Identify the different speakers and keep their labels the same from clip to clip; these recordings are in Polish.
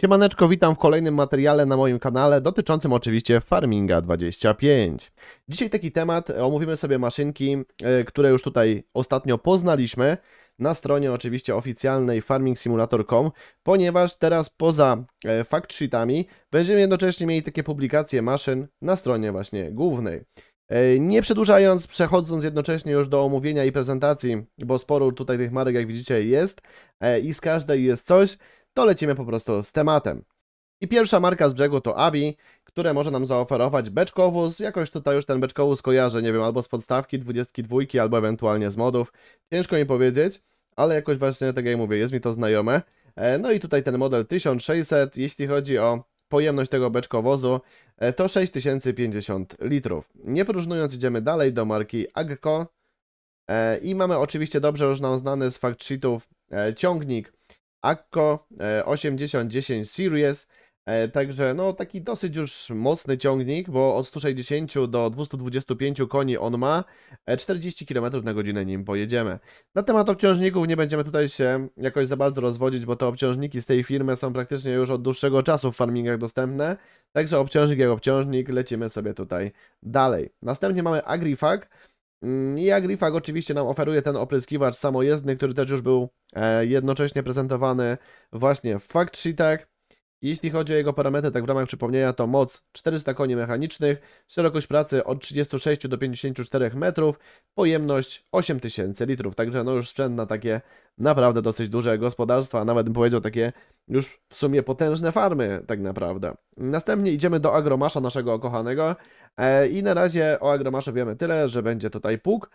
Speaker 1: Siemaneczko, witam w kolejnym materiale na moim kanale dotyczącym oczywiście Farminga 25. Dzisiaj taki temat, e, omówimy sobie maszynki, e, które już tutaj ostatnio poznaliśmy na stronie oczywiście oficjalnej farmingsimulator.com, ponieważ teraz poza e, fact sheetami będziemy jednocześnie mieli takie publikacje maszyn na stronie właśnie głównej. Nie przedłużając, przechodząc jednocześnie już do omówienia i prezentacji, bo sporo tutaj tych marek jak widzicie jest i z każdej jest coś, to lecimy po prostu z tematem. I pierwsza marka z brzegu to Abi, które może nam zaoferować beczkowóz. Jakoś tutaj już ten beczkowóz kojarzę, nie wiem, albo z podstawki 22, albo ewentualnie z modów. Ciężko mi powiedzieć, ale jakoś właśnie, tak jak mówię, jest mi to znajome. E, no i tutaj ten model 1600, jeśli chodzi o pojemność tego beczkowozu, e, to 6050 litrów. Nie poróżnując, idziemy dalej do marki Agco. E, I mamy oczywiście dobrze już nam znany z fact sheetów ciągnik Akko 8010 e, Series. E, także no taki dosyć już mocny ciągnik, bo od 160 do 225 koni on ma, 40 e, km na godzinę nim pojedziemy. Na temat obciążników nie będziemy tutaj się jakoś za bardzo rozwodzić, bo te obciążniki z tej firmy są praktycznie już od dłuższego czasu w farmingach dostępne, także obciążnik jak obciążnik, lecimy sobie tutaj dalej. Następnie mamy Agrifag, Mm, I Agrifag oczywiście nam oferuje ten opryskiwacz samojezdny, który też już był e, jednocześnie prezentowany właśnie w fact sheetach. Jeśli chodzi o jego parametry, tak w ramach przypomnienia, to moc 400 koni mechanicznych, szerokość pracy od 36 do 54 metrów, pojemność 8000 litrów. Także no już sprzęt na takie naprawdę dosyć duże gospodarstwa, nawet bym powiedział takie już w sumie potężne farmy tak naprawdę. Następnie idziemy do agromasza naszego kochanego e, i na razie o agromaszu wiemy tyle, że będzie tutaj pług,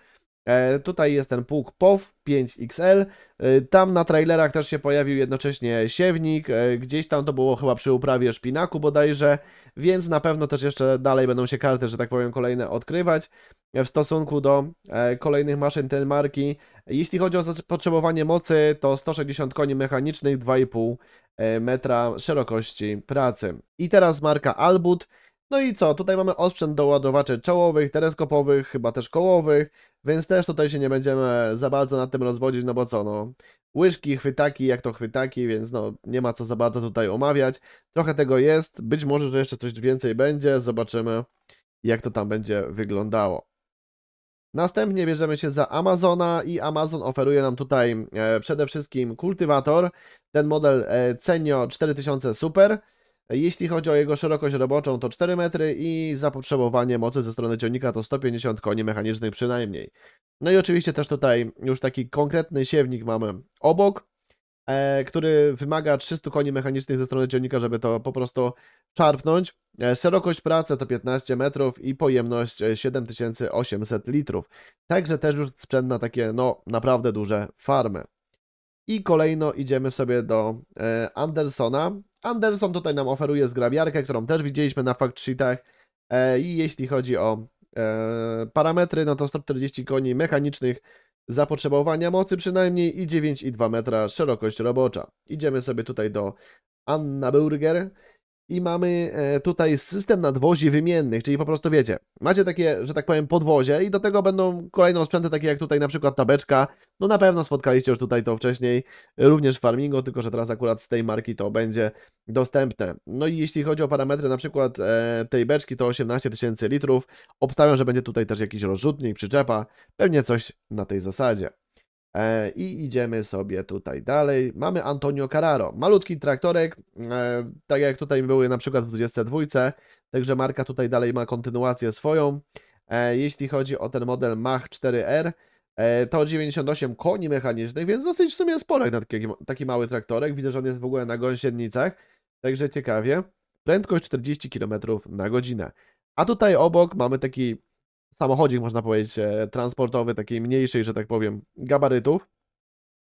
Speaker 1: E, tutaj jest ten pług POW 5XL. E, tam na trailerach też się pojawił jednocześnie siewnik. E, gdzieś tam to było chyba przy uprawie szpinaku bodajże, więc na pewno też jeszcze dalej będą się karty, że tak powiem, kolejne odkrywać w stosunku do kolejnych maszyn tej marki. Jeśli chodzi o zapotrzebowanie mocy, to 160 koni mechanicznych, 2,5 metra szerokości pracy. I teraz marka Albut. No i co? Tutaj mamy osprzęt do ładowaczy czołowych, teleskopowych, chyba też kołowych, więc też tutaj się nie będziemy za bardzo nad tym rozwodzić, no bo co, no łyżki, chwytaki, jak to chwytaki, więc no nie ma co za bardzo tutaj omawiać. Trochę tego jest, być może, że jeszcze coś więcej będzie, zobaczymy jak to tam będzie wyglądało. Następnie bierzemy się za Amazona i Amazon oferuje nam tutaj e, przede wszystkim kultywator, ten model e, Cenio 4000 Super, jeśli chodzi o jego szerokość roboczą to 4 metry i zapotrzebowanie mocy ze strony ciągnika to 150 koni mechanicznych przynajmniej. No i oczywiście też tutaj już taki konkretny siewnik mamy obok, e, który wymaga 300 koni mechanicznych ze strony ciągnika, żeby to po prostu czarpnąć. E, szerokość pracy to 15 metrów i pojemność 7800 litrów. Także też już sprzęt na takie, no, naprawdę duże farmy. I kolejno idziemy sobie do e, Andersona, Anderson tutaj nam oferuje zgrabiarkę, którą też widzieliśmy na fact sheetach. E, I jeśli chodzi o e, parametry, no to 140 koni mechanicznych zapotrzebowania mocy przynajmniej i 9,2 metra szerokość robocza. Idziemy sobie tutaj do Anna Burger i mamy e, tutaj system nadwozi wymiennych, czyli po prostu wiecie, macie takie, że tak powiem, podwozie i do tego będą kolejne sprzęty takie jak tutaj na przykład tabeczka, no na pewno spotkaliście już tutaj to wcześniej, e, również w Farmingo, tylko że teraz akurat z tej marki to będzie dostępne. No i jeśli chodzi o parametry na przykład e, tej beczki to 18 tysięcy litrów, obstawiam, że będzie tutaj też jakiś rozrzutnik, przyczepa, pewnie coś na tej zasadzie. E, I idziemy sobie tutaj dalej. Mamy Antonio Carraro. Malutki traktorek, e, tak jak tutaj były na przykład w 22, także marka tutaj dalej ma kontynuację swoją. E, jeśli chodzi o ten model Mach 4R, to 98 koni mechanicznych, więc dosyć w sumie sporek na taki, taki mały traktorek. Widzę, że on jest w ogóle na gąsienicach, także ciekawie. Prędkość 40 km na godzinę. A tutaj obok mamy taki samochodzik, można powiedzieć, e, transportowy, takiej mniejszej, że tak powiem, gabarytów.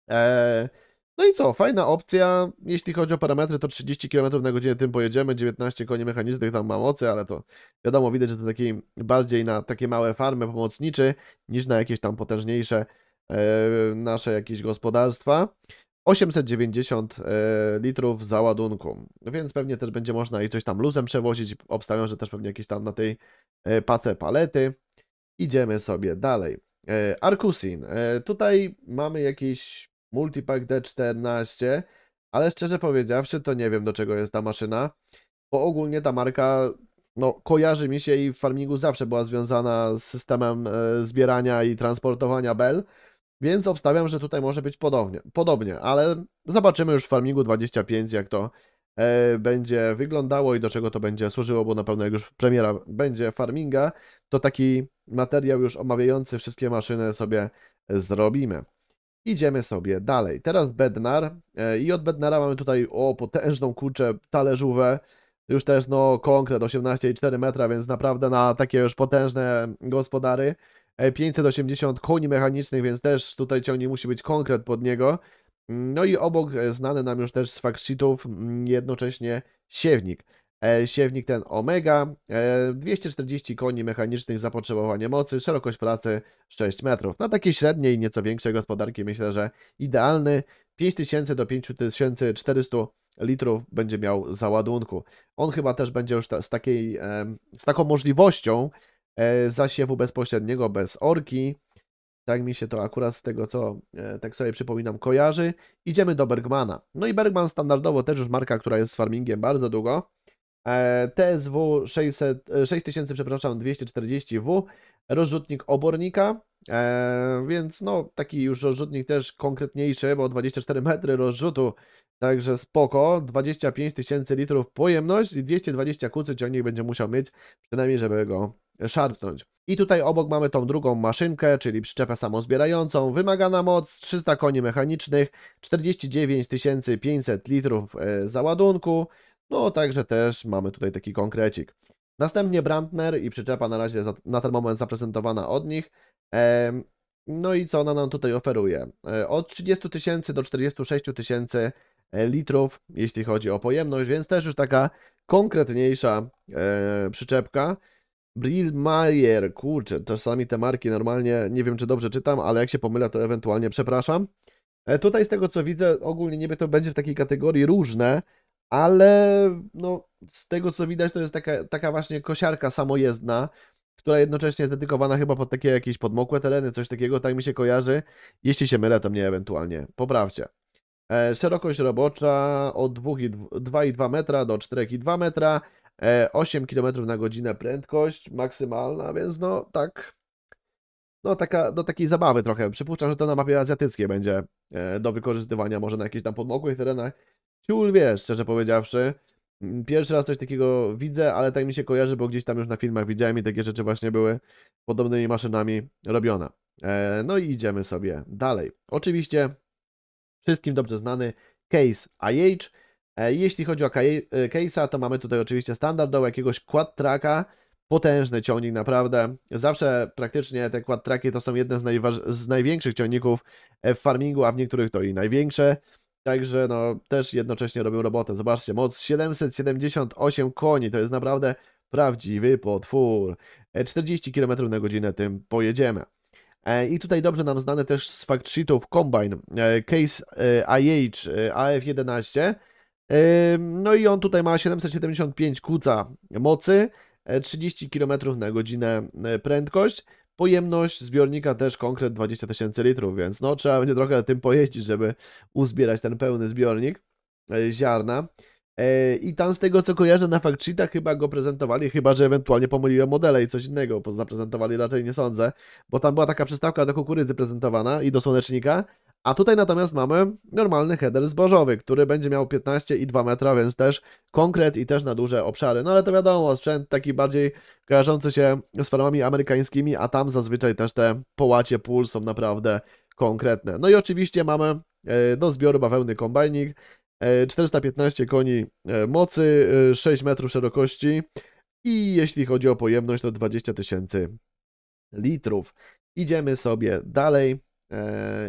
Speaker 1: E, no i co, fajna opcja, jeśli chodzi o parametry, to 30 km na godzinę tym pojedziemy, 19 koni mechanicznych tam ma mocy, ale to wiadomo, widać, że to taki, bardziej na takie małe farmy pomocnicze, niż na jakieś tam potężniejsze e, nasze jakieś gospodarstwa. 890 litrów załadunku, więc pewnie też będzie można i coś tam luzem przewozić. Obstawiam, że też pewnie jakieś tam na tej pace palety. Idziemy sobie dalej. E, Arkusin. E, tutaj mamy jakiś multipack D14, ale szczerze powiedziawszy, to nie wiem do czego jest ta maszyna, bo ogólnie ta marka no, kojarzy mi się i w farmingu zawsze była związana z systemem e, zbierania i transportowania bel, więc obstawiam, że tutaj może być podobnie, podobnie ale zobaczymy już w farmingu 25, jak to E, będzie wyglądało i do czego to będzie służyło, bo na pewno jak już premiera będzie farminga, to taki materiał już omawiający wszystkie maszyny sobie zrobimy. Idziemy sobie dalej. Teraz Bednar e, i od Bednara mamy tutaj o potężną kurczę talerzówę, już też no konkret 18,4 metra, więc naprawdę na takie już potężne gospodary. 580 e, koni mechanicznych, więc też tutaj ciągnik musi być konkret pod niego. No i obok e, znany nam już też z faksitów mm, jednocześnie siewnik. E, siewnik ten Omega, 240 e, koni mechanicznych, zapotrzebowanie mocy, szerokość pracy 6 metrów. Na takie średnie i nieco większe gospodarki myślę, że idealny. 5000 do 5400 litrów będzie miał załadunku. On chyba też będzie już z, takiej, z taką możliwością zasiewu bezpośredniego bez orki. Tak mi się to akurat z tego, co e, tak sobie przypominam, kojarzy. Idziemy do Bergmana. No i Bergman standardowo też już marka, która jest z farmingiem bardzo długo. TSW 600, 6000, przepraszam, 240W, rozrzutnik obornika, e, więc no taki już rozrzutnik też konkretniejszy, bo 24 metry rozrzutu, także spoko, 25 tysięcy litrów pojemność i 220 kucy ciągnik będzie musiał mieć, przynajmniej żeby go szarpnąć. I tutaj obok mamy tą drugą maszynkę, czyli przyczepę samozbierającą. Wymagana moc 300 koni mechanicznych, 49 500 litrów e, załadunku. No także też mamy tutaj taki konkrecik. Następnie Brandner i przyczepa na razie na ten moment zaprezentowana od nich. E, no i co ona nam tutaj oferuje? E, od 30 tysięcy do 46 tysięcy litrów, jeśli chodzi o pojemność, więc też już taka konkretniejsza przyczepka. Brill Mayer, kurczę, czasami te marki normalnie, nie wiem czy dobrze czytam, ale jak się pomylę, to ewentualnie przepraszam. E, tutaj z tego co widzę, ogólnie niby to będzie w takiej kategorii różne, ale no, z tego co widać, to jest taka, taka właśnie kosiarka samojezdna, która jednocześnie jest dedykowana chyba pod takie jakieś podmokłe tereny, coś takiego, tak mi się kojarzy. Jeśli się mylę, to mnie ewentualnie poprawcie. E, szerokość robocza od 2,2 metra do 4,2 metra. 8 e, km na godzinę prędkość maksymalna, więc no tak. No taka, do takiej zabawy trochę. Przypuszczam, że to na mapie azjatyckiej będzie e, do wykorzystywania może na jakichś tam podmokłych terenach. Ciul wiesz, szczerze powiedziawszy. Mm, pierwszy raz coś takiego widzę, ale tak mi się kojarzy, bo gdzieś tam już na filmach widziałem i takie rzeczy właśnie były podobnymi maszynami robione. E, no i idziemy sobie dalej. Oczywiście wszystkim dobrze znany case IH, E, jeśli chodzi o e, case'a, to mamy tutaj oczywiście standardowo jakiegoś quad tracka, potężny ciągnik naprawdę. Zawsze praktycznie te quad tracki to są jedne z, z, największych ciągników e, w farmingu, a w niektórych to i największe. Także no, też jednocześnie robią robotę. Zobaczcie, moc 778 koni, to jest naprawdę prawdziwy potwór. 40 km na godzinę tym pojedziemy. I tutaj dobrze nam znany też z fact sheetów Combine, Case IH AF11, no i on tutaj ma 775 kuca mocy, 30 e, km na godzinę e, prędkość. Pojemność zbiornika też konkret 20 tysięcy litrów, więc no trzeba będzie trochę tym pojeździć, żeby uzbierać ten pełny zbiornik e, ziarna. E, I tam z tego co kojarzę na Factsheeta chyba go prezentowali, chyba że ewentualnie pomyliłem modele i coś innego, bo zaprezentowali raczej nie sądzę, bo tam była taka przystawka do kukurydzy prezentowana i do słonecznika, a tutaj natomiast mamy normalny header zbożowy, który będzie miał 15 i 2 metra, więc też konkret i też na duże obszary. No ale to wiadomo, sprzęt taki bardziej kojarzący się z farmami amerykańskimi, a tam zazwyczaj też te połacie pól są naprawdę konkretne. No i oczywiście mamy e, do zbioru bawełny kombajnik, 415 e, koni e, mocy, 6 e, metrów szerokości i jeśli chodzi o pojemność to 20 tysięcy litrów. Idziemy sobie dalej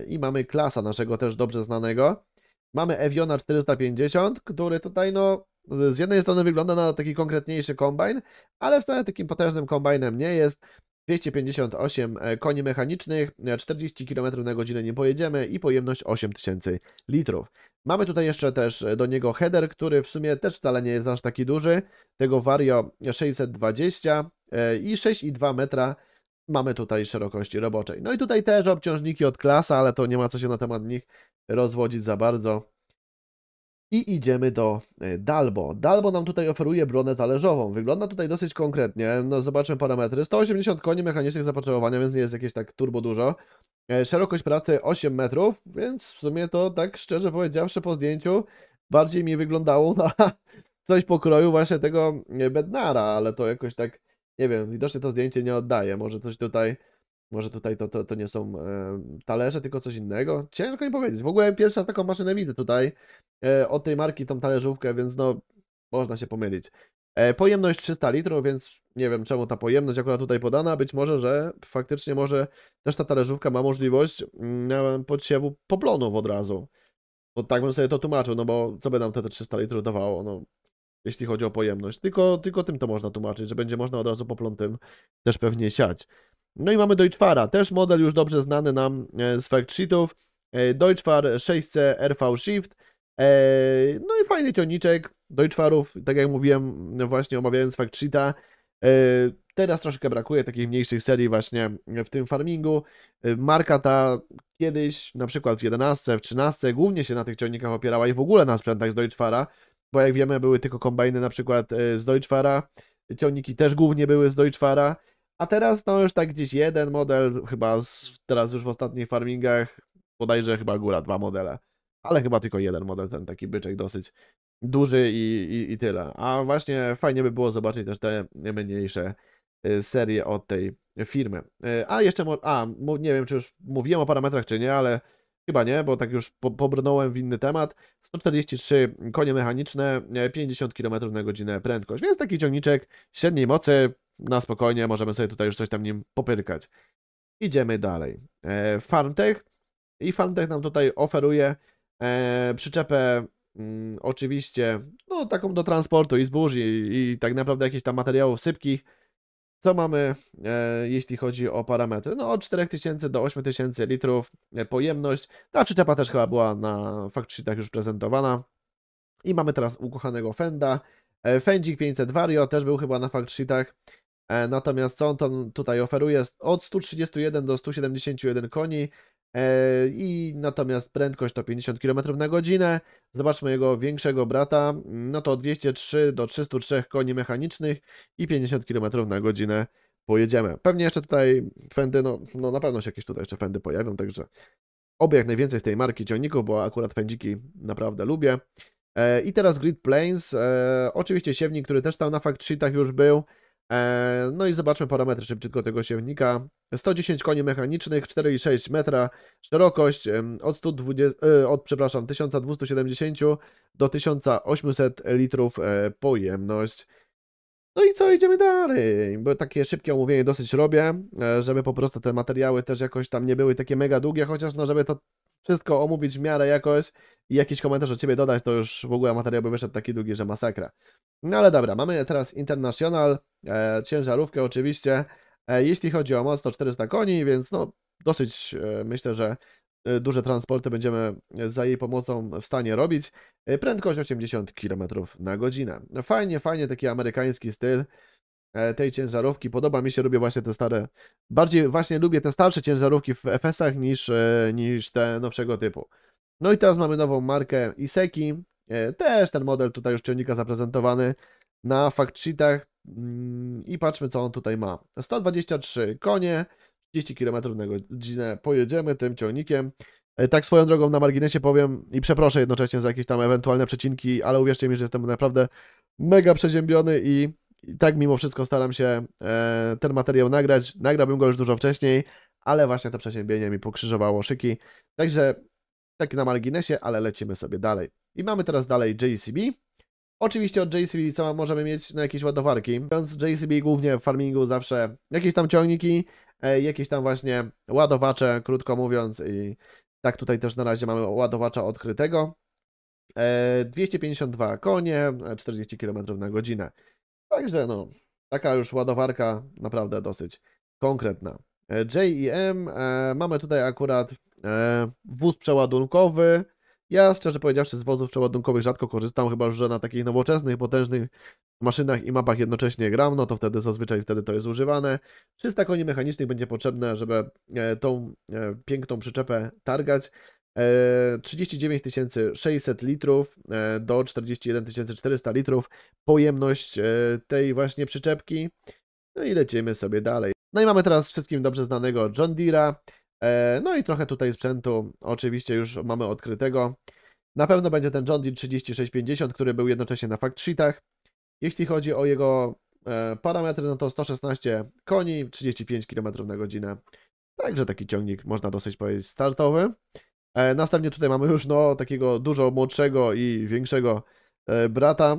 Speaker 1: i mamy klasa naszego też dobrze znanego. Mamy Eviona 450, który tutaj no z jednej strony wygląda na taki konkretniejszy kombajn, ale wcale takim potężnym kombajnem nie jest. 258 e, koni mechanicznych, 40 e, km na godzinę nie pojedziemy i pojemność 8000 litrów. Mamy tutaj jeszcze też e, do niego header, który w sumie też wcale nie jest aż taki duży, tego Vario 620 i 6,2 metra mamy tutaj szerokości roboczej. No i tutaj też obciążniki od klasa, ale to nie ma co się na temat nich rozwodzić za bardzo. I idziemy do e, Dalbo. Dalbo nam tutaj oferuje bronę talerzową. Wygląda tutaj dosyć konkretnie. No, zobaczmy parametry. 180 koni mechanicznych zapotrzebowania, więc nie jest jakieś tak turbo dużo. E, szerokość pracy 8 metrów, więc w sumie to tak szczerze powiedziawszy po zdjęciu bardziej mi wyglądało na coś pokroju właśnie tego e, Bednara, ale to jakoś tak, nie wiem, widocznie to zdjęcie nie oddaje. Może coś tutaj może tutaj to, to, to nie są e, talerze, tylko coś innego. Ciężko mi powiedzieć. W ogóle pierwsza taką maszynę widzę tutaj e, od tej marki, tą talerzówkę, więc no można się pomylić. E, pojemność 300 litrów, więc nie wiem czemu ta pojemność akurat tutaj podana. Być może, że faktycznie może też ta talerzówka ma możliwość mm, podsiewu poplonów od razu. Bo tak bym sobie to tłumaczył, no bo co by nam te 300 litrów dawało, no jeśli chodzi o pojemność. Tylko, tylko tym to można tłumaczyć, że będzie można od razu poplątym też pewnie siać. No i mamy Deutschfara, też model już dobrze znany nam e, z fact sheetów. E, Deutschfar 6C RV Shift. E, no i fajny cioniczek Deutschfarów, tak jak mówiłem właśnie omawiając fact sheeta. Teraz troszkę brakuje takich mniejszych serii właśnie w tym farmingu. Marka ta kiedyś, na przykład w 11, w 13, głównie się na tych ciągnikach opierała i w ogóle na sprzętach z Deutschfara, bo jak wiemy były tylko kombajny na przykład z Deutschfara, ciągniki też głównie były z Deutschfara, a teraz no już tak gdzieś jeden model, chyba z, teraz już w ostatnich farmingach, bodajże chyba góra dwa modele, ale chyba tylko jeden model, ten taki byczek dosyć duży i, i, i tyle. A właśnie fajnie by było zobaczyć też te mniejsze y, serię od tej firmy. Y, a jeszcze, a nie wiem, czy już mówiłem o parametrach, czy nie, ale chyba nie, bo tak już po, pobrnąłem w inny temat. 143 konie mechaniczne, 50 y, km na godzinę prędkość, więc taki ciągniczek średniej mocy, na spokojnie możemy sobie tutaj już coś tam nim popyrkać. Idziemy dalej. E, FarmTech i FarmTech nam tutaj oferuje e, przyczepę mm, oczywiście no, taką do transportu i zbóż i, i tak naprawdę jakichś tam materiałów sypkich. Co mamy, e, jeśli chodzi o parametry? No od 4000 do 8000 litrów e, pojemność. Ta przyczepa też chyba była na faktycznie tak już prezentowana. I mamy teraz ukochanego Fenda. E, Fendzik 500 Vario też był chyba na fact sheetach. E, natomiast co on tam tutaj oferuje? Od 131 do 171 koni e, i natomiast prędkość to 50 km na godzinę. Zobaczmy jego większego brata, no to 203 do 303 koni mechanicznych i 50 km na godzinę pojedziemy. Pewnie jeszcze tutaj fendy, no, no na pewno się jakieś tutaj jeszcze fendy pojawią, także oby jak najwięcej z tej marki ciągników, bo akurat pędziki naprawdę lubię. E, I teraz Grid Plains, oczywiście siewnik, który też tam na fact sheetach już był, E, no i zobaczmy parametry szybciutko tego siewnika. 110 koni mechanicznych, 4,6 metra, szerokość od, 120, e, od przepraszam, 1270 do 1800 litrów e, pojemność. No i co, idziemy dalej, bo takie szybkie omówienie dosyć robię, żeby po prostu te materiały też jakoś tam nie były takie mega długie, chociaż no żeby to wszystko omówić w miarę jakoś i jakiś komentarz od Ciebie dodać, to już w ogóle materiał by wyszedł taki długi, że masakra. No ale dobra, mamy teraz International, e, ciężarówkę oczywiście, e, jeśli chodzi o moc to 400 koni, więc no dosyć e, myślę, że e, duże transporty będziemy za jej pomocą w stanie robić. E, prędkość 80 km na godzinę. Fajnie, fajnie taki amerykański styl. E, tej ciężarówki. Podoba mi się, lubię właśnie te stare, bardziej właśnie lubię te starsze ciężarówki w FS-ach niż, e, niż te nowszego typu. No i teraz mamy nową markę Iseki, e, też ten model tutaj już ciągnika zaprezentowany na fact sheetach mm, i patrzmy co on tutaj ma. 123 konie, 30 km na godzinę pojedziemy tym ciągnikiem. Tak swoją drogą na marginesie powiem i przeproszę jednocześnie za jakieś tam ewentualne przecinki, ale uwierzcie mi, że jestem naprawdę mega przeziębiony i i tak mimo wszystko staram się e, ten materiał nagrać. Nagrałbym go już dużo wcześniej, ale właśnie to przeziębienie mi pokrzyżowało szyki. Także tak na marginesie, ale lecimy sobie dalej. I mamy teraz dalej JCB. Oczywiście od JCB co możemy mieć na no, jakieś ładowarki. Więc JCB głównie w farmingu zawsze jakieś tam ciągniki, e, jakieś tam właśnie ładowacze, krótko mówiąc i tak tutaj też na razie mamy ładowacza odkrytego. 252 e, konie, 40 km na godzinę. Także no, taka już ładowarka naprawdę dosyć konkretna. E, JIM e, mamy tutaj akurat e, wóz przeładunkowy. Ja szczerze powiedziawszy z wozów przeładunkowych rzadko korzystam, chyba że na takich nowoczesnych, potężnych maszynach i mapach jednocześnie gram, no to wtedy zazwyczaj wtedy to jest używane. 300 koni mechanicznych będzie potrzebne, żeby e, tą e, piękną przyczepę targać. 39 e, 600 litrów e, do 41 400 litrów pojemność e, tej właśnie przyczepki. No i lecimy sobie dalej. No i mamy teraz wszystkim dobrze znanego John Deere'a. No i trochę tutaj sprzętu oczywiście już mamy odkrytego. Na pewno będzie ten John Deere 3650, który był jednocześnie na fact sheetach. Jeśli chodzi o jego parametry, no to 116 koni, 35 km na godzinę. Także taki ciągnik można dosyć powiedzieć startowy. E, następnie tutaj mamy już no, takiego dużo młodszego i większego e, brata.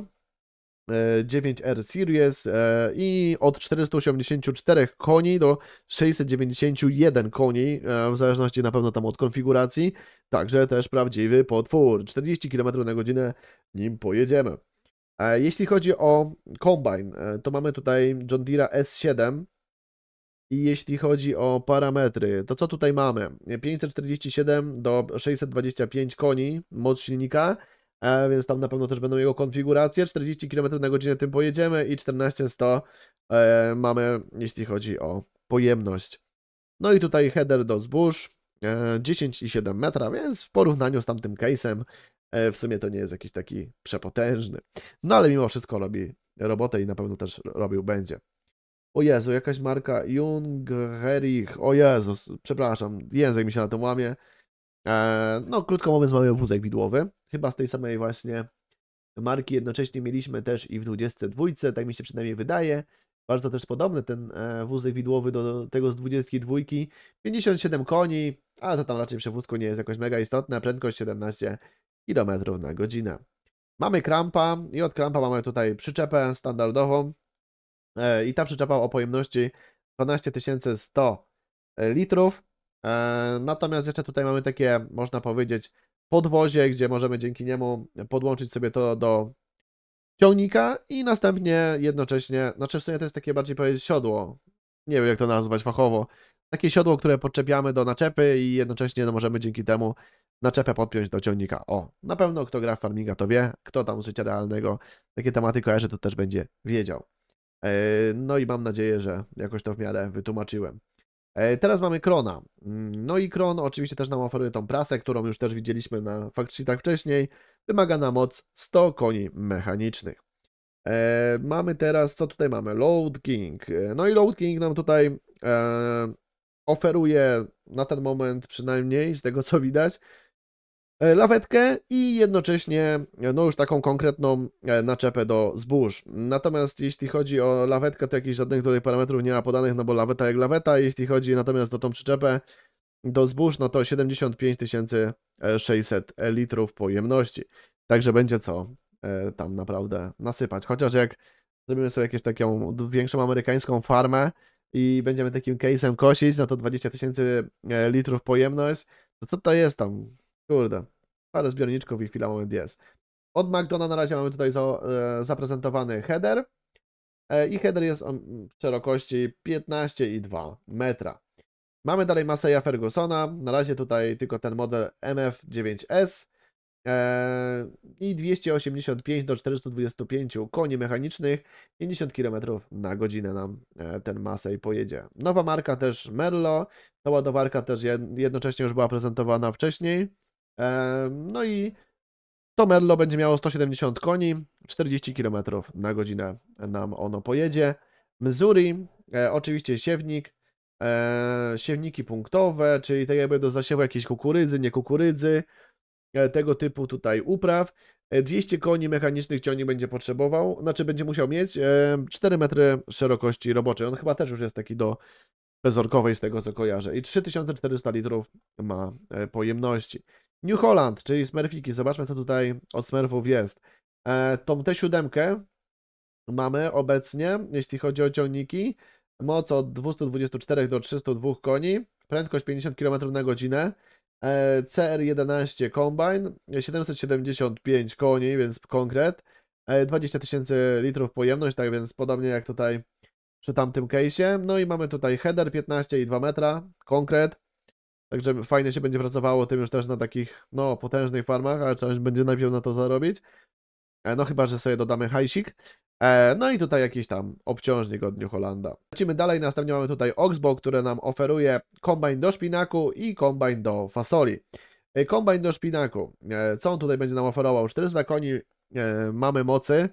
Speaker 1: 9R e, Series i od 484 koni do 691 koni, w zależności na pewno tam od konfiguracji. Także też prawdziwy potwór. 40 km na godzinę nim pojedziemy. Jeśli chodzi o kombine, to mamy tutaj John Deere S7 i jeśli chodzi o parametry, to co tutaj mamy? 547 do 625 koni moc silnika, e, więc tam na pewno też będą jego konfiguracje. 40 km na godzinę tym pojedziemy i 14100 e, mamy, jeśli chodzi o pojemność. No i tutaj header do zbóż, 10,7 e, metra, więc w porównaniu z tamtym case'em w sumie to nie jest jakiś taki przepotężny. No ale mimo wszystko robi robotę i na pewno też robił będzie. O Jezu, jakaś marka Jungerich. O Jezus, przepraszam, język mi się na tym łamie. E, no, krótko mówiąc, mamy wózek widłowy. Chyba z tej samej właśnie marki jednocześnie mieliśmy też i w 22, tak mi się przynajmniej wydaje. Bardzo też podobny ten e, wózek widłowy do tego z 22. 57 koni, ale to tam raczej przy wózku nie jest jakoś mega istotne. Prędkość 17 km na godzinę. Mamy krampa i od krampa mamy tutaj przyczepę standardową, E, I ta przyczepa o pojemności 12100 e, litrów. E, natomiast jeszcze tutaj mamy takie, można powiedzieć, podwozie, gdzie możemy dzięki niemu podłączyć sobie to do ciągnika i następnie jednocześnie, znaczy w sumie to jest takie bardziej powiedzieć siodło, nie wiem jak to nazwać fachowo, takie siodło, które podczepiamy do naczepy i jednocześnie no, możemy dzięki temu naczepę podpiąć do ciągnika. O, na pewno kto gra w farminga to wie, kto tam z życia realnego takie tematy kojarzy, to też będzie wiedział. E, no i mam nadzieję, że jakoś to w miarę wytłumaczyłem. E, teraz mamy Krona. Mm, no i Kron oczywiście też nam oferuje tą prasę, którą już też widzieliśmy na tak wcześniej. Wymaga na moc 100 koni mechanicznych. E, mamy teraz, co tutaj mamy? Load King. No i Load King nam tutaj oferuje na ten moment przynajmniej, z tego co widać, E, lawetkę i jednocześnie e, no już taką konkretną e, naczepę do zbóż. Natomiast jeśli chodzi o lawetkę, to jakichś żadnych tutaj parametrów nie ma podanych, no bo laweta jak laweta. Jeśli chodzi natomiast o tą przyczepę do zbóż, no to 75 600 litrów pojemności. Także będzie co tam naprawdę nasypać. Chociaż jak zrobimy sobie jakąś taką większą amerykańską farmę i będziemy takim case'em kosić, no to 20 tysięcy litrów pojemność, to co to jest tam? Kurde, parę zbiorniczków i chwila, moment jest. Od McDonalda na razie mamy tutaj za, e, zaprezentowany header. E, I header jest w szerokości 15,2 metra. Mamy dalej Maseja Fergusona. Na razie tutaj tylko ten model MF9S. E, I 285 do 425 koni mechanicznych, 50 km na godzinę nam e, ten Masej pojedzie. Nowa marka też Merlo, ta ładowarka też jednocześnie już była prezentowana wcześniej. No i to Merlo będzie miało 170 koni, 40 km na godzinę nam ono pojedzie. Missouri, e, oczywiście siewnik, e, siewniki punktowe, czyli tak jakby do zasiewu jakiejś kukurydzy, nie kukurydzy, e, tego typu tutaj upraw. 200 koni mechanicznych ciągnik będzie potrzebował, znaczy będzie musiał mieć 4 metry szerokości roboczej. On chyba też już jest taki do bezorkowej z tego co kojarzę i 3400 litrów ma pojemności. New Holland, czyli Smurfiki. Zobaczmy, co tutaj od Smurfów jest. E, tą T7 mamy obecnie, jeśli chodzi o ciągniki. Moc od 224 do 302 koni, prędkość 50 km na godzinę, e, CR11 Combine, 775 koni, więc konkret, e, 20 tysięcy litrów pojemność, tak więc podobnie jak tutaj przy tamtym case'ie. No i mamy tutaj header 15 i 2 metra, konkret, Także fajnie się będzie pracowało tym już też na takich, no, potężnych farmach, ale trzeba będzie najpierw na to zarobić. E, no chyba, że sobie dodamy hajsik. E, no i tutaj jakiś tam obciążnik od New Holanda Lecimy dalej, następnie mamy tutaj Oxbow, które nam oferuje kombajn do szpinaku i kombajn do fasoli. E, kombajn do szpinaku. Co on tutaj będzie nam oferował? 400 koni mamy mocy,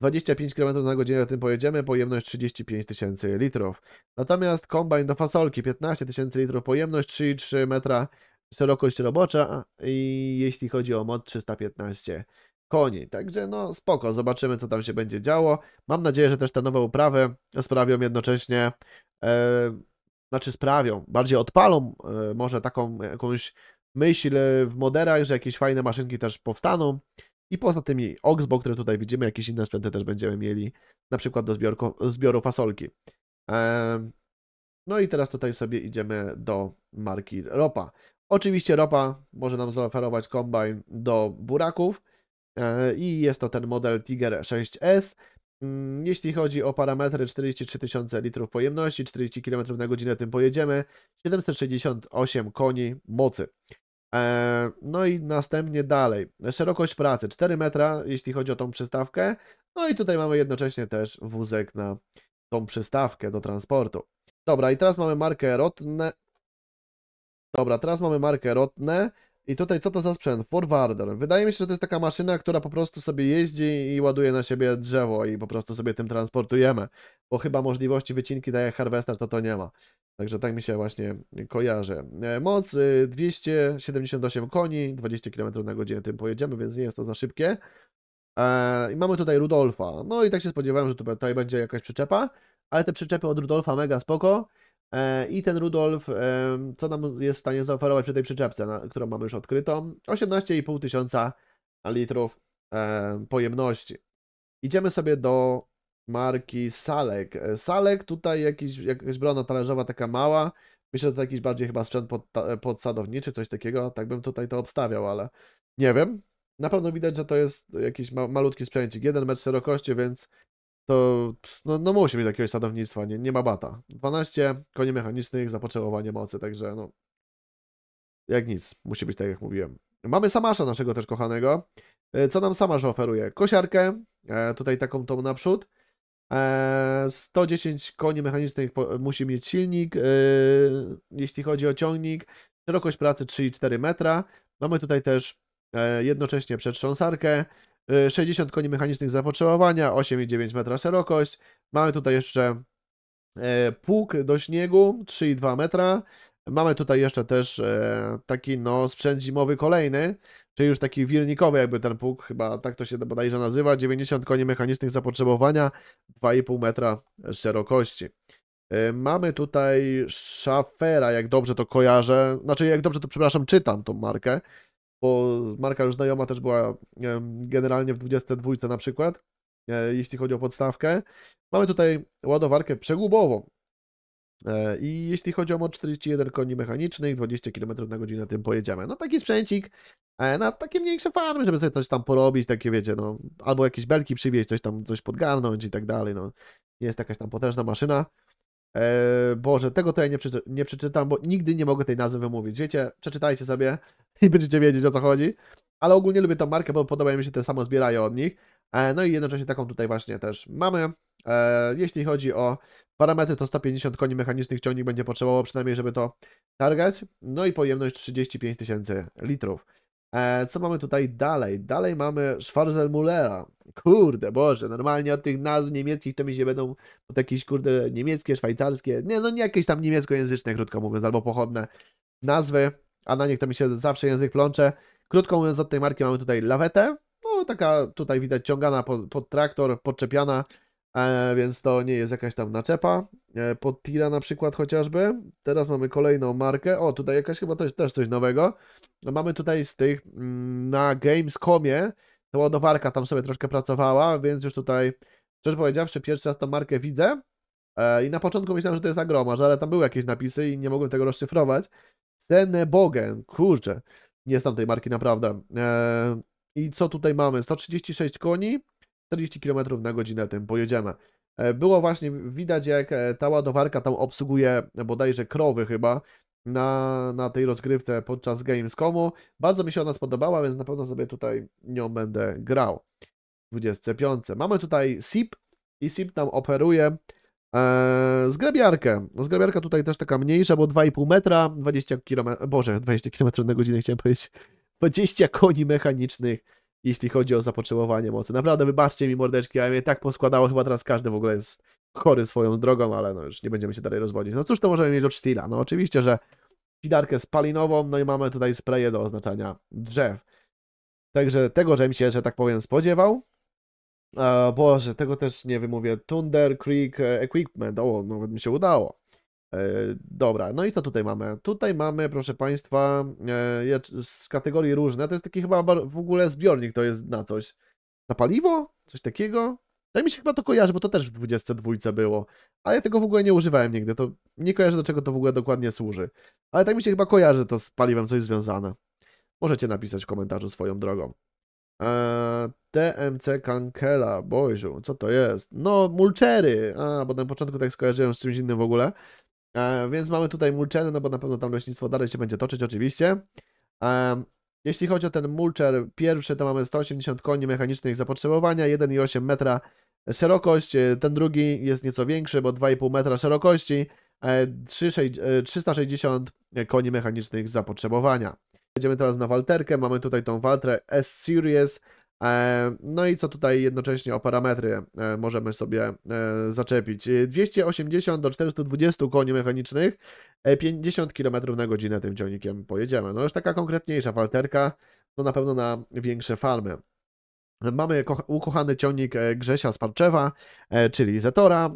Speaker 1: 25 km na godzinę tym pojedziemy, pojemność 35 tysięcy litrów. Natomiast kombajn do fasolki 15 tysięcy litrów pojemność, 3,3 metra szerokość robocza i jeśli chodzi o mod 315 koni. Także no spoko, zobaczymy co tam się będzie działo. Mam nadzieję, że też te nowe uprawy sprawią jednocześnie, e, znaczy sprawią, bardziej odpalą e, może taką jakąś myśl w moderach, że jakieś fajne maszynki też powstaną. I poza tymi jej Oxbow, które tutaj widzimy, jakieś inne sprzęty też będziemy mieli, na przykład do zbiorku, zbioru fasolki. No i teraz tutaj sobie idziemy do marki ropa. Oczywiście ropa może nam zaoferować kombajn do buraków e, i jest to ten model Tiger 6S. Mm, jeśli chodzi o parametry 43 tysiące litrów pojemności, 40 km na godzinę tym pojedziemy, 768 koni mocy. E, no i następnie dalej. Szerokość pracy 4 metra, jeśli chodzi o tą przystawkę. No i tutaj mamy jednocześnie też wózek na tą przystawkę do transportu. Dobra, i teraz mamy markę Rotne. Dobra, teraz mamy markę Rotne. I tutaj co to za sprzęt? Forwarder. Wydaje mi się, że to jest taka maszyna, która po prostu sobie jeździ i ładuje na siebie drzewo i po prostu sobie tym transportujemy, bo chyba możliwości wycinki daje tak harvester, to to nie ma. Także tak mi się właśnie kojarzy. E, moc 278 y, koni, 20 km na godzinę tym pojedziemy, więc nie jest to za szybkie. E, I mamy tutaj Rudolfa. No i tak się spodziewałem, że tutaj będzie jakaś przyczepa, ale te przyczepy od Rudolfa mega spoko. E, I ten Rudolf, e, co nam jest w stanie zaoferować przy tej przyczepce, którą mamy już odkrytą? 18,5 tysiąca litrów e, pojemności. Idziemy sobie do marki Salek. Salek tutaj jakiś, jakaś brona talerzowa taka mała. Myślę, że to jakiś bardziej chyba sprzęt pod, podsadowniczy, coś takiego. Tak bym tutaj to obstawiał, ale nie wiem. Na pewno widać, że to jest jakiś ma malutki sprzęcik. Jeden metr szerokości, więc to no, no musi być jakiegoś sadownictwa, nie, nie ma bata. 12 koni mechanicznych, zapotrzebowanie mocy, także no jak nic, musi być tak jak mówiłem. Mamy Samasza naszego też kochanego. E, co nam Samasz oferuje? Kosiarkę, e, tutaj taką tą naprzód. 110 e, koni mechanicznych musi mieć silnik, jeśli chodzi o ciągnik. Szerokość pracy 3,4 metra. Mamy tutaj też jednocześnie przetrząsarkę, 60 y, koni mechanicznych zapotrzebowania, 8,9 metra szerokość. Mamy tutaj jeszcze e, pług do śniegu, 3,2 metra. Mamy tutaj jeszcze też e, taki no, sprzęt zimowy kolejny, czyli już taki wirnikowy jakby ten pług, chyba tak to się bodajże nazywa, 90 koni mechanicznych zapotrzebowania, 2,5 metra szerokości. Y, mamy tutaj szafera, jak dobrze to kojarzę, znaczy jak dobrze to, przepraszam, czytam tą markę, bo marka już znajoma też była generalnie w 22 na przykład, jeśli chodzi o podstawkę. Mamy tutaj ładowarkę przegubową. E, I jeśli chodzi o moc 41 koni mechanicznych, 20 km na godzinę tym pojedziemy. No taki sprzęcik e, na takie mniejsze farmy, żeby sobie coś tam porobić, takie wiecie, no albo jakieś belki przywieźć, coś tam, coś podgarnąć i tak dalej, no. Nie jest jakaś tam potężna maszyna. E, Boże, tego tutaj nie, przeczy nie, przeczytam, bo nigdy nie mogę tej nazwy wymówić. Wiecie, przeczytajcie sobie i będziecie wiedzieć o co chodzi. Ale ogólnie lubię tą markę, bo podoba mi się te samo zbierają od nich. E, no i jednocześnie taką tutaj właśnie też mamy. E, jeśli chodzi o parametry, to 150 koni mechanicznych ciągnik będzie potrzebował przynajmniej, żeby to targać. No i pojemność 35 tysięcy litrów. E, co mamy tutaj dalej? Dalej mamy Schwarzenmullera. Kurde Boże, normalnie od tych nazw niemieckich to mi się będą od jakieś kurde niemieckie, szwajcarskie, nie no nie jakieś tam niemieckojęzyczne, krótko mówiąc, albo pochodne nazwy, a na nich to mi się zawsze język plącze. Krótko mówiąc, od tej marki mamy tutaj lawetę, no taka tutaj widać ciągana pod, pod traktor, podczepiana, E, więc to nie jest jakaś tam naczepa. E, pod tira na przykład chociażby. Teraz mamy kolejną markę. O, tutaj jakaś chyba też, też coś nowego. No, mamy tutaj z tych mm, na Gamescomie. Ta ładowarka tam sobie troszkę pracowała, więc już tutaj, szczerze powiedziawszy, pierwszy raz tą markę widzę. E, I na początku myślałem, że to jest agromarz, ale tam były jakieś napisy i nie mogłem tego rozszyfrować. Cenebogen, kurczę, nie jestem tej marki naprawdę. I co tutaj mamy? 136 koni, 40 km na godzinę tym pojedziemy. E, było właśnie widać, jak e, ta ładowarka tam obsługuje bodajże krowy chyba na, na tej rozgrywce podczas Gamescomu. Bardzo mi się ona spodobała, więc na pewno sobie tutaj nią będę grał. 25. Mamy tutaj SIP i SIP tam operuje Eee, zgrabiarkę. Zgrabiarka tutaj też taka mniejsza, bo 2,5 metra, 20 km, boże, 20 km na godzinę chciałem powiedzieć, 20 koni mechanicznych jeśli chodzi o zapotrzebowanie mocy. Naprawdę wybaczcie mi mordeczki, a ja mnie tak poskładało, chyba teraz każdy w ogóle jest chory swoją drogą, ale no już nie będziemy się dalej rozwodzić. No cóż, to możemy mieć od Steela. No oczywiście, że pidarkę spalinową, no i mamy tutaj spraye do oznaczania drzew. Także tego, żem się, że tak powiem, spodziewał. E, Boże, tego też nie wymówię. Thunder Creek Equipment. O, nawet mi się udało. E, dobra, no i co tutaj mamy? Tutaj mamy, proszę Państwa, e, z kategorii różne. To jest taki chyba w ogóle zbiornik, to jest na coś. Na paliwo? Coś takiego? Tak mi się chyba to kojarzy, bo to też w 22 było. Ale ja tego w ogóle nie używałem nigdy. To nie kojarzę, do czego to w ogóle dokładnie służy. Ale tak mi się chyba kojarzy to z paliwem coś związane. Możecie napisać w komentarzu swoją drogą. Eee, TMC Kankela, Boyżu, co to jest? No, mulczery! A, bo na początku tak skojarzyłem z czymś innym w ogóle. E, więc mamy tutaj mulczery, no bo na pewno tam leśnictwo dalej się będzie toczyć oczywiście. E, jeśli chodzi o ten mulcher pierwszy, to mamy 180 koni mechanicznych zapotrzebowania, 1,8 metra szerokość, e, ten drugi jest nieco większy, bo 2,5 metra szerokości, 3, 6, 360 koni mechanicznych zapotrzebowania. Jedziemy teraz na Walterkę, mamy tutaj tą Waltrę S-Series, E, no i co tutaj jednocześnie o parametry e, możemy sobie e, zaczepić. 280 do 420 koni mechanicznych, 50 km na godzinę tym ciągnikiem pojedziemy. No już taka konkretniejsza walterka, to no na pewno na większe farmy. Mamy ukochany ciągnik Grzesia Sparczewa, czyli Zetora,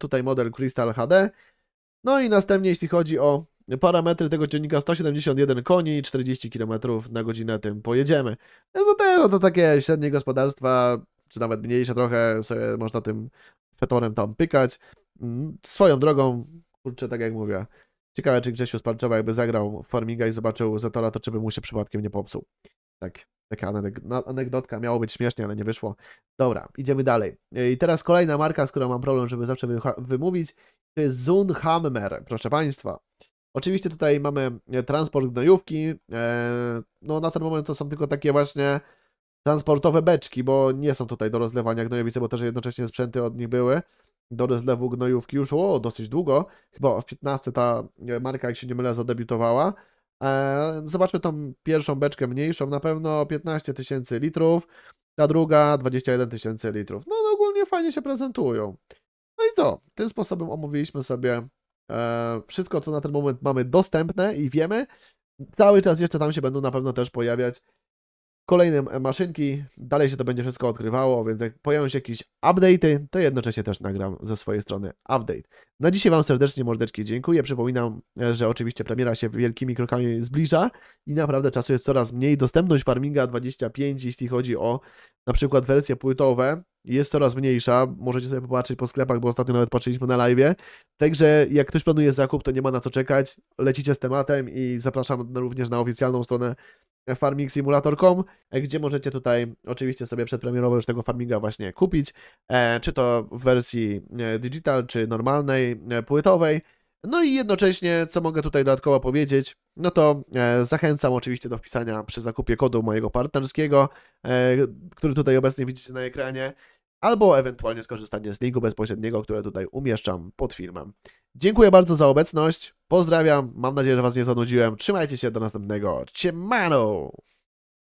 Speaker 1: tutaj model Crystal HD. No i następnie jeśli chodzi o Parametry tego ciągnika 171 koni i 40 km na godzinę tym pojedziemy. Więc to też no to takie średnie gospodarstwa, czy nawet mniejsze trochę, sobie można tym fetorem tam pykać. Mm, swoją drogą, kurczę, tak jak mówię, ciekawe czy Grzesiu Sparczowa jakby zagrał w farminga i zobaczył Zetora, to czy by mu się przypadkiem nie popsuł. Tak, taka no, anegdotka, miało być śmiesznie, ale nie wyszło. Dobra, idziemy dalej. E, I teraz kolejna marka, z którą mam problem, żeby zawsze wymówić, to jest Zunhammer, proszę Państwa. Oczywiście tutaj mamy e, transport gnojówki. E, no na ten moment to są tylko takie właśnie transportowe beczki, bo nie są tutaj do rozlewania gnojowice, bo też jednocześnie sprzęty od nich były do rozlewu gnojówki już o, dosyć długo. Chyba w 15 ta e, marka, jak się nie mylę, zadebiutowała. Zobaczmy tą pierwszą beczkę mniejszą, na pewno 15 tysięcy litrów, ta druga 21 tysięcy litrów. No, no ogólnie fajnie się prezentują. No i co? tym sposobem omówiliśmy sobie E, wszystko, co na ten moment mamy dostępne i wiemy, cały czas jeszcze tam się będą na pewno też pojawiać Kolejne maszynki, dalej się to będzie wszystko odkrywało, więc jak pojawią się jakieś update'y, to jednocześnie też nagram ze swojej strony update. Na dzisiaj Wam serdecznie mordeczki dziękuję. Przypominam, e, że oczywiście premiera się wielkimi krokami zbliża i naprawdę czasu jest coraz mniej. Dostępność Farminga 25, jeśli chodzi o na przykład wersje płytowe, jest coraz mniejsza. Możecie sobie popatrzeć po sklepach, bo ostatnio nawet patrzyliśmy na live. Także jak ktoś planuje zakup, to nie ma na co czekać. Lecicie z tematem i zapraszam również na oficjalną stronę Farming Simulator.com, e, gdzie możecie tutaj oczywiście sobie przedpremierowo już tego farminga właśnie kupić, e, czy to w wersji e, digital, czy normalnej, płytowej. No i jednocześnie, co mogę tutaj dodatkowo powiedzieć, no to zachęcam oczywiście do wpisania przy zakupie kodu mojego partnerskiego, który tutaj obecnie widzicie na ekranie albo ewentualnie skorzystanie z linku bezpośredniego, które tutaj umieszczam pod filmem. Dziękuję bardzo za obecność, pozdrawiam, mam nadzieję, że Was nie zanudziłem, trzymajcie się, do następnego, ciemano!